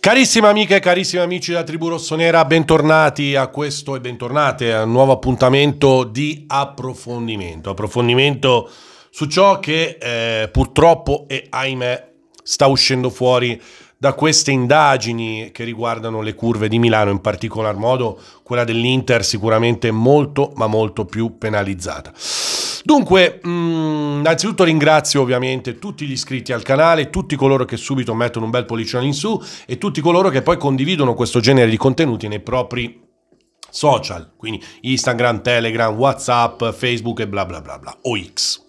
Carissime amiche e carissimi amici della Tribù Rossonera, bentornati a questo e bentornate a un nuovo appuntamento di approfondimento. Approfondimento su ciò che eh, purtroppo e ahimè sta uscendo fuori da queste indagini che riguardano le curve di Milano, in particolar modo quella dell'Inter sicuramente molto ma molto più penalizzata. Dunque, mh, mm, innanzitutto ringrazio ovviamente tutti gli iscritti al canale, tutti coloro che subito mettono un bel pollicino in su e tutti coloro che poi condividono questo genere di contenuti nei propri social, quindi Instagram, Telegram, WhatsApp, Facebook e bla bla bla bla, o X.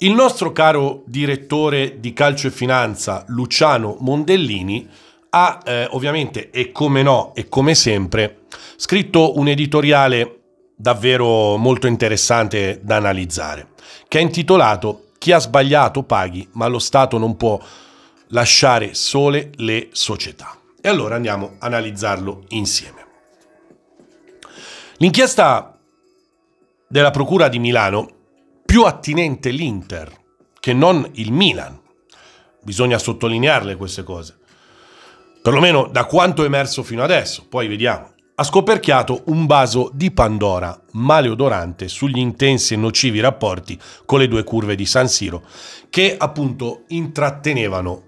Il nostro caro direttore di calcio e finanza Luciano Mondellini ha eh, ovviamente e come no e come sempre scritto un editoriale davvero molto interessante da analizzare, che è intitolato Chi ha sbagliato paghi, ma lo Stato non può lasciare sole le società. E allora andiamo a analizzarlo insieme. L'inchiesta della Procura di Milano più attinente l'Inter che non il Milan. Bisogna sottolinearle queste cose. Perlomeno da quanto è emerso fino adesso, poi vediamo ha scoperchiato un vaso di Pandora maleodorante sugli intensi e nocivi rapporti con le due curve di San Siro, che appunto intrattenevano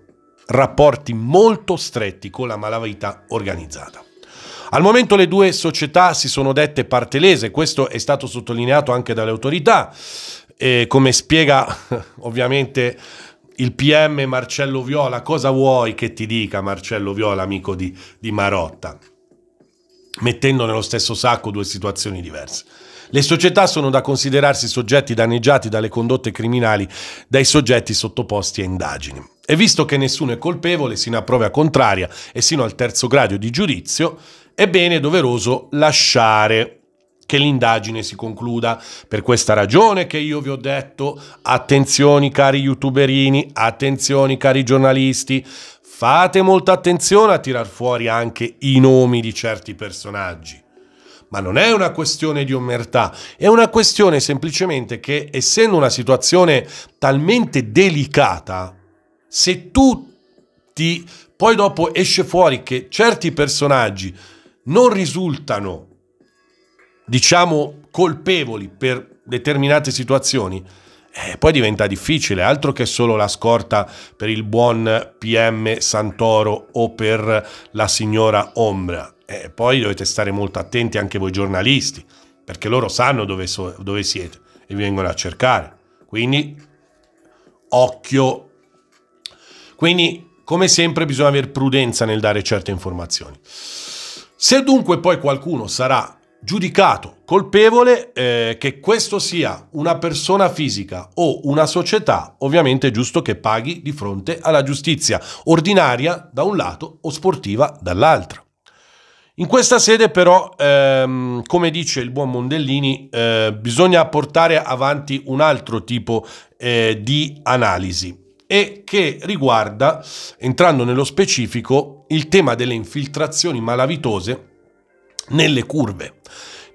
rapporti molto stretti con la malavita organizzata. Al momento le due società si sono dette parte lese, questo è stato sottolineato anche dalle autorità, e come spiega ovviamente il PM Marcello Viola, cosa vuoi che ti dica Marcello Viola, amico di, di Marotta? mettendo nello stesso sacco due situazioni diverse. Le società sono da considerarsi soggetti danneggiati dalle condotte criminali dai soggetti sottoposti a indagini. E visto che nessuno è colpevole, sino a prova contraria e sino al terzo grado di giudizio, è bene doveroso lasciare che l'indagine si concluda. Per questa ragione che io vi ho detto, attenzioni cari youtuberini, attenzioni cari giornalisti, Fate molta attenzione a tirar fuori anche i nomi di certi personaggi. Ma non è una questione di omertà, è una questione semplicemente che, essendo una situazione talmente delicata, se tu ti poi dopo esce fuori che certi personaggi non risultano, diciamo, colpevoli per determinate situazioni, eh, poi diventa difficile, altro che solo la scorta per il buon PM Santoro o per la signora Ombra. Eh, poi dovete stare molto attenti anche voi giornalisti, perché loro sanno dove, so dove siete e vi vengono a cercare. Quindi, occhio. Quindi, come sempre, bisogna avere prudenza nel dare certe informazioni. Se dunque poi qualcuno sarà giudicato colpevole eh, che questo sia una persona fisica o una società, ovviamente è giusto che paghi di fronte alla giustizia ordinaria da un lato o sportiva dall'altro. In questa sede però, ehm, come dice il buon Mondellini, eh, bisogna portare avanti un altro tipo eh, di analisi e che riguarda, entrando nello specifico, il tema delle infiltrazioni malavitose nelle curve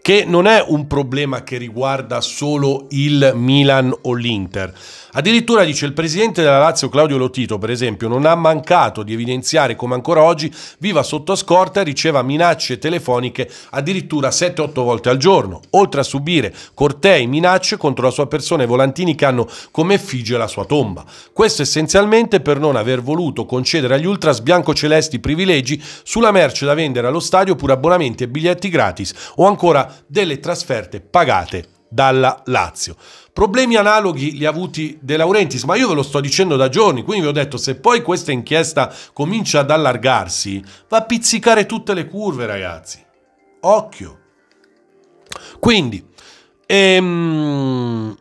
che non è un problema che riguarda solo il Milan o l'Inter. Addirittura dice il presidente della Lazio Claudio Lotito, per esempio, non ha mancato di evidenziare come ancora oggi viva sotto scorta e riceva minacce telefoniche addirittura 7-8 volte al giorno, oltre a subire cortei minacce contro la sua persona e volantini che hanno come effigie la sua tomba. Questo essenzialmente per non aver voluto concedere agli ultras biancocelesti privilegi sulla merce da vendere allo stadio pur abbonamenti e biglietti gratis o ancora delle trasferte pagate dalla Lazio. Problemi analoghi li ha avuti De Laurentiis, ma io ve lo sto dicendo da giorni, quindi vi ho detto se poi questa inchiesta comincia ad allargarsi, va a pizzicare tutte le curve, ragazzi. Occhio. Quindi, ehm,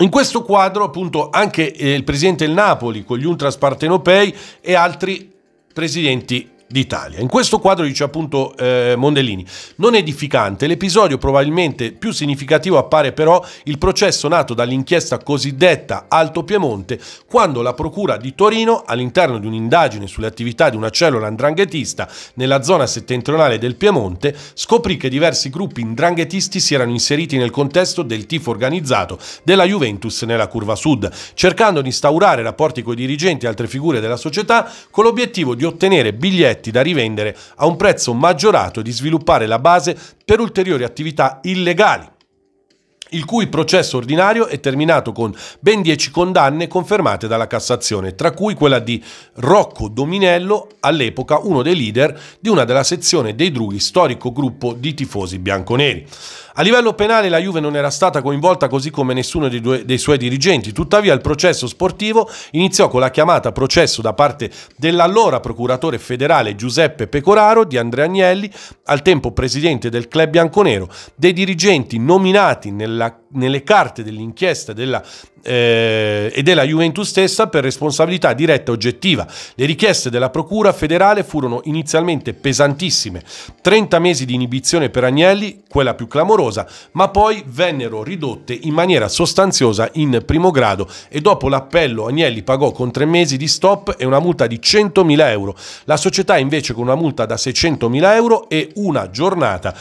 in questo quadro, appunto, anche eh, il presidente del Napoli con gli ultras partenopei e altri presidenti d'Italia. In questo quadro dice appunto eh, Mondellini, non edificante, l'episodio probabilmente più significativo appare però il processo nato dall'inchiesta cosiddetta Alto Piemonte, quando la Procura di Torino, all'interno di un'indagine sulle attività di una cellula andranghetista nella zona settentrionale del Piemonte, scoprì che diversi gruppi indranghetisti si erano inseriti nel contesto del tifo organizzato della Juventus nella curva sud, cercando di instaurare rapporti con i dirigenti e altre figure della società con l'obiettivo di ottenere biglietti oggetti da rivendere a un prezzo maggiorato e di sviluppare la base per ulteriori attività illegali il cui processo ordinario è terminato con ben 10 condanne confermate dalla Cassazione, tra cui quella di Rocco Dominello, all'epoca uno dei leader di una della sezione dei Drughi, storico gruppo di tifosi bianconeri. A livello penale la Juve non era stata coinvolta così come nessuno dei, due, dei suoi dirigenti, tuttavia il processo sportivo iniziò con la chiamata processo da parte dell'allora procuratore federale Giuseppe Pecoraro di Andrea Agnelli, al tempo presidente del club bianconero, dei dirigenti nominati nella, nelle carte dell'inchiesta della eh, ed è Juventus stessa per responsabilità diretta e oggettiva. Le richieste della Procura federale furono inizialmente pesantissime, 30 mesi di inibizione per Agnelli, quella più clamorosa, ma poi vennero ridotte in maniera sostanziosa in primo grado e dopo l'appello Agnelli pagò con tre mesi di stop e una multa di 100.000 euro, la società invece con una multa da 600.000 euro e una giornata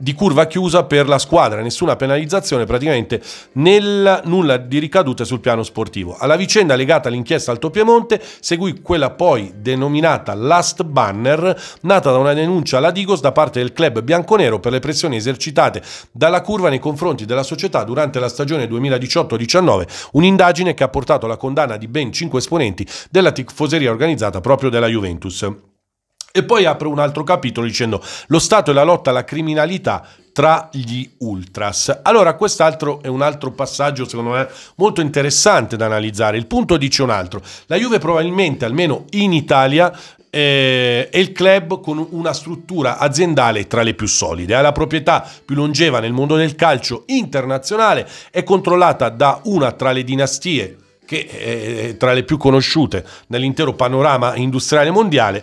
di curva chiusa per la squadra, nessuna penalizzazione praticamente, nel, nulla di ricadute sul piano sportivo. Alla vicenda legata all'inchiesta Alto Piemonte seguì quella poi denominata Last Banner, nata da una denuncia alla Digos da parte del club bianconero per le pressioni esercitate dalla curva nei confronti della società durante la stagione 2018-19, un'indagine che ha portato alla condanna di ben 5 esponenti della tifoseria organizzata proprio della Juventus. E poi apre un altro capitolo dicendo lo Stato e la lotta alla criminalità tra gli ultras. Allora, quest'altro è un altro passaggio, secondo me, molto interessante da analizzare. Il punto dice un altro. La Juve probabilmente, almeno in Italia, eh, è il club con una struttura aziendale tra le più solide. Ha la proprietà più longeva nel mondo del calcio internazionale, è controllata da una tra le dinastie che è eh, tra le più conosciute nell'intero panorama industriale mondiale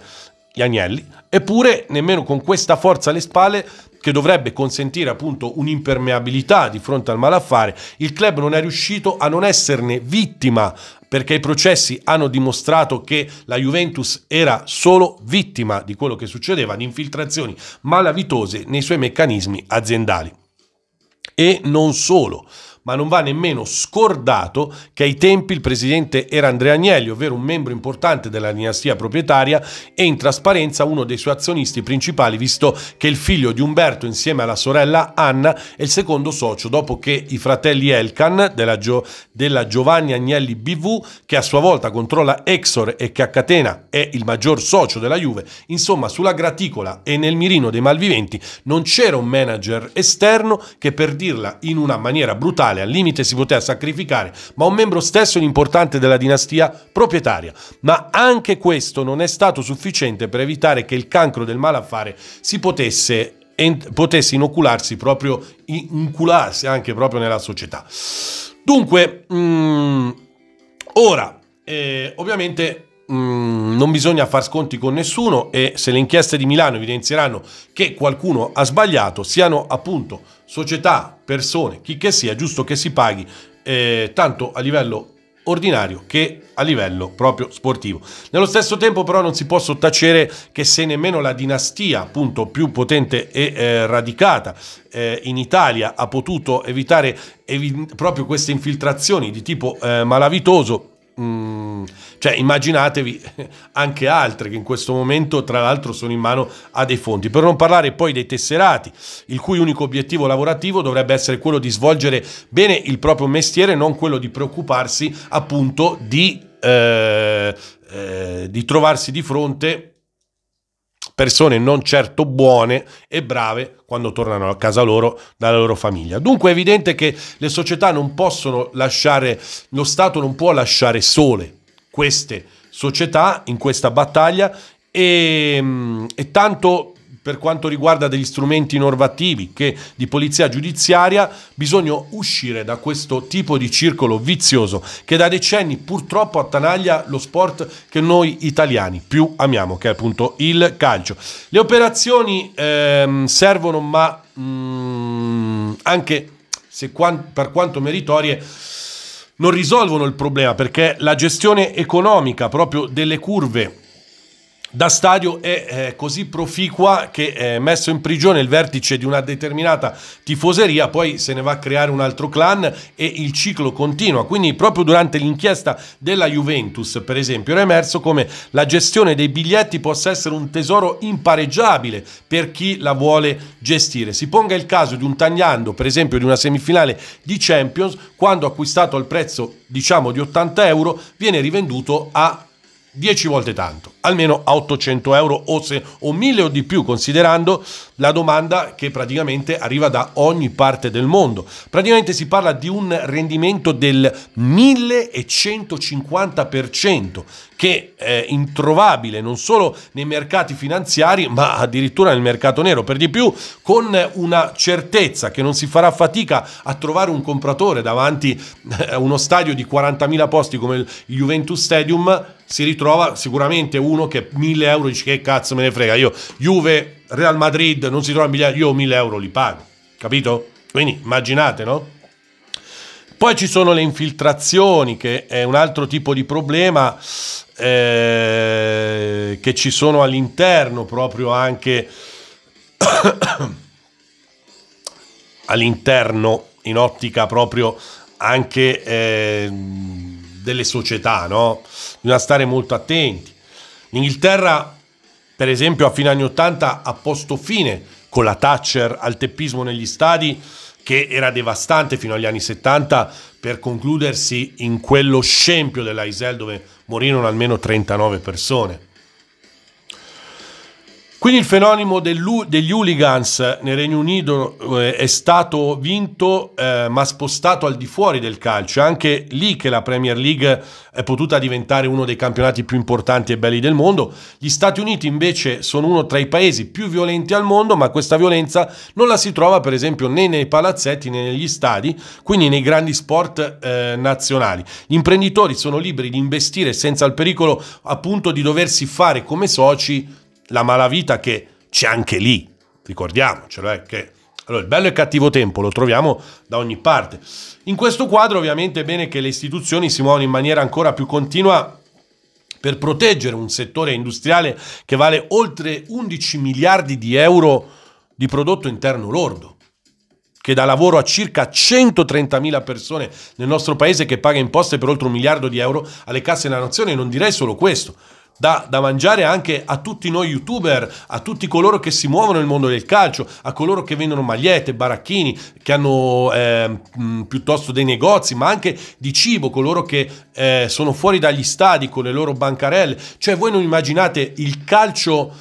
gli Agnelli, eppure nemmeno con questa forza alle spalle che dovrebbe consentire appunto un'impermeabilità di fronte al malaffare, il club non è riuscito a non esserne vittima perché i processi hanno dimostrato che la Juventus era solo vittima di quello che succedeva, di infiltrazioni malavitose nei suoi meccanismi aziendali. E non solo, ma non va nemmeno scordato che ai tempi il presidente era Andrea Agnelli, ovvero un membro importante della dinastia proprietaria e in trasparenza uno dei suoi azionisti principali, visto che il figlio di Umberto insieme alla sorella Anna è il secondo socio, dopo che i fratelli Elkan della, Gio- della Giovanni Agnelli BV, che a sua volta controlla Exor e che a catena è il maggior socio della Juve, insomma sulla graticola e nel mirino dei malviventi non c'era un manager esterno che per dirla in una maniera brutale locale, al limite si poteva sacrificare, ma un membro stesso importante della dinastia proprietaria. Ma anche questo non è stato sufficiente per evitare che il cancro del malaffare si potesse potesse inocularsi proprio, incularsi anche proprio nella società. Dunque, mh, mm, ora, eh, ovviamente Mm, non bisogna far sconti con nessuno e se le inchieste di Milano evidenzieranno che qualcuno ha sbagliato, siano appunto società, persone, chi che sia, giusto che si paghi eh, tanto a livello ordinario che a livello proprio sportivo. Nello stesso tempo però non si può sottacere che se nemmeno la dinastia appunto più potente e eh, radicata eh, in Italia ha potuto evitare evi proprio queste infiltrazioni di tipo eh, malavitoso mh, mm, cioè immaginatevi anche altre che in questo momento tra l'altro sono in mano a dei fondi. Per non parlare poi dei tesserati, il cui unico obiettivo lavorativo dovrebbe essere quello di svolgere bene il proprio mestiere, non quello di preoccuparsi appunto di, eh, eh, di trovarsi di fronte persone non certo buone e brave quando tornano a casa loro dalla loro famiglia. Dunque è evidente che le società non possono lasciare, lo Stato non può lasciare sole queste società in questa battaglia e, mm, e tanto per quanto riguarda degli strumenti normativi che di polizia giudiziaria, bisogna uscire da questo tipo di circolo vizioso che da decenni purtroppo attanaglia lo sport che noi italiani più amiamo, che è appunto il calcio. Le operazioni ehm, servono, ma mh, mm, anche se, per quanto meritorie non risolvono il problema perché la gestione economica proprio delle curve da stadio è eh, così proficua che eh, messo in prigione il vertice di una determinata tifoseria, poi se ne va a creare un altro clan e il ciclo continua. Quindi proprio durante l'inchiesta della Juventus, per esempio, era emerso come la gestione dei biglietti possa essere un tesoro impareggiabile per chi la vuole gestire. Si ponga il caso di un tagliando, per esempio, di una semifinale di Champions, quando acquistato al prezzo diciamo di 80 euro, viene rivenduto a 10 volte tanto, almeno a 800 euro o, se, o 1000 o di più, considerando la domanda che praticamente arriva da ogni parte del mondo. Praticamente si parla di un rendimento del 1150%, che è introvabile non solo nei mercati finanziari, ma addirittura nel mercato nero. Per di più, con una certezza che non si farà fatica a trovare un compratore davanti a uno stadio di 40.000 posti come il Juventus Stadium si ritrova sicuramente uno che 1000 euro dice che cazzo me ne frega, io Juve, Real Madrid non si trova miliardi io 1000 euro li pago, capito? Quindi immaginate, no? Poi ci sono le infiltrazioni, che è un altro tipo di problema eh, che ci sono all'interno proprio anche all'interno in ottica proprio anche eh, delle società, no? Bisogna stare molto attenti. L'Inghilterra, per esempio, a fine anni 80 ha posto fine con la Thatcher al teppismo negli stadi che era devastante fino agli anni 70 per concludersi in quello scempio dell'Aisel dove morirono almeno 39 persone. Quindi il fenomeno degli hooligans nel Regno Unito eh, è stato vinto eh, ma spostato al di fuori del calcio. È anche lì che la Premier League è potuta diventare uno dei campionati più importanti e belli del mondo. Gli Stati Uniti invece sono uno tra i paesi più violenti al mondo, ma questa violenza non la si trova per esempio né nei palazzetti né negli stadi, quindi nei grandi sport eh, nazionali. Gli imprenditori sono liberi di investire senza il pericolo appunto di doversi fare come soci la malavita che c'è anche lì, ricordiamocelo, è eh, che allora, il bello e il cattivo tempo lo troviamo da ogni parte. In questo quadro ovviamente è bene che le istituzioni si muovano in maniera ancora più continua per proteggere un settore industriale che vale oltre 11 miliardi di euro di prodotto interno lordo, che dà lavoro a circa 130 mila persone nel nostro paese che paga imposte per oltre un miliardo di euro alle casse della nazione. non direi solo questo, da, da, mangiare anche a tutti noi youtuber, a tutti coloro che si muovono nel mondo del calcio, a coloro che vendono magliette, baracchini, che hanno eh, piuttosto dei negozi, ma anche di cibo, coloro che eh, sono fuori dagli stadi con le loro bancarelle. Cioè voi non immaginate il calcio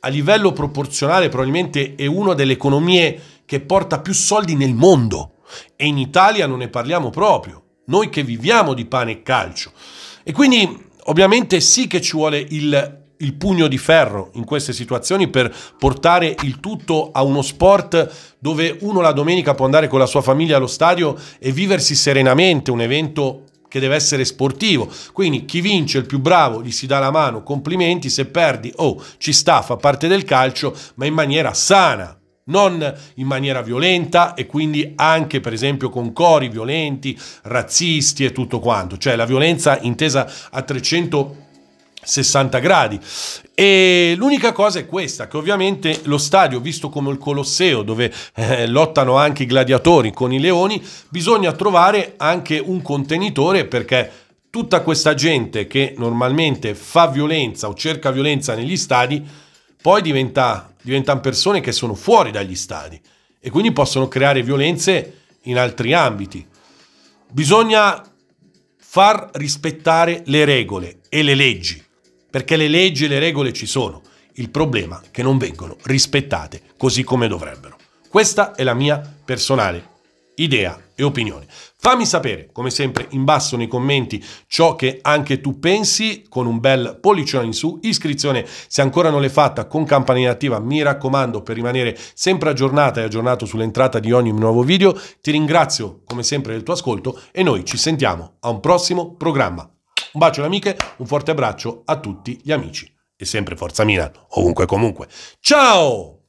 a livello proporzionale probabilmente è una delle economie che porta più soldi nel mondo e in Italia non ne parliamo proprio, noi che viviamo di pane e calcio. E quindi Ovviamente sì che ci vuole il il pugno di ferro in queste situazioni per portare il tutto a uno sport dove uno la domenica può andare con la sua famiglia allo stadio e viversi serenamente un evento che deve essere sportivo. Quindi chi vince, il più bravo, gli si dà la mano, complimenti, se perdi, oh, ci sta, fa parte del calcio, ma in maniera sana, non in maniera violenta e quindi anche per esempio con cori violenti, razzisti e tutto quanto, cioè la violenza intesa a 360 gradi. E l'unica cosa è questa, che ovviamente lo stadio, visto come il Colosseo, dove eh, lottano anche i gladiatori con i leoni, bisogna trovare anche un contenitore perché tutta questa gente che normalmente fa violenza o cerca violenza negli stadi, poi diventano persone che sono fuori dagli stadi e quindi possono creare violenze in altri ambiti. Bisogna far rispettare le regole e le leggi, perché le leggi e le regole ci sono. Il problema è che non vengono rispettate così come dovrebbero. Questa è la mia personale idea e opinione. Fammi sapere, come sempre, in basso nei commenti ciò che anche tu pensi, con un bel pollicione in su, iscrizione se ancora non l'hai fatta con campanella attiva, mi raccomando, per rimanere sempre aggiornata e aggiornato sull'entrata di ogni nuovo video. Ti ringrazio, come sempre, del tuo ascolto e noi ci sentiamo a un prossimo programma. Un bacio alle amiche, un forte abbraccio a tutti gli amici. E sempre Forza Milan, ovunque e comunque. Ciao!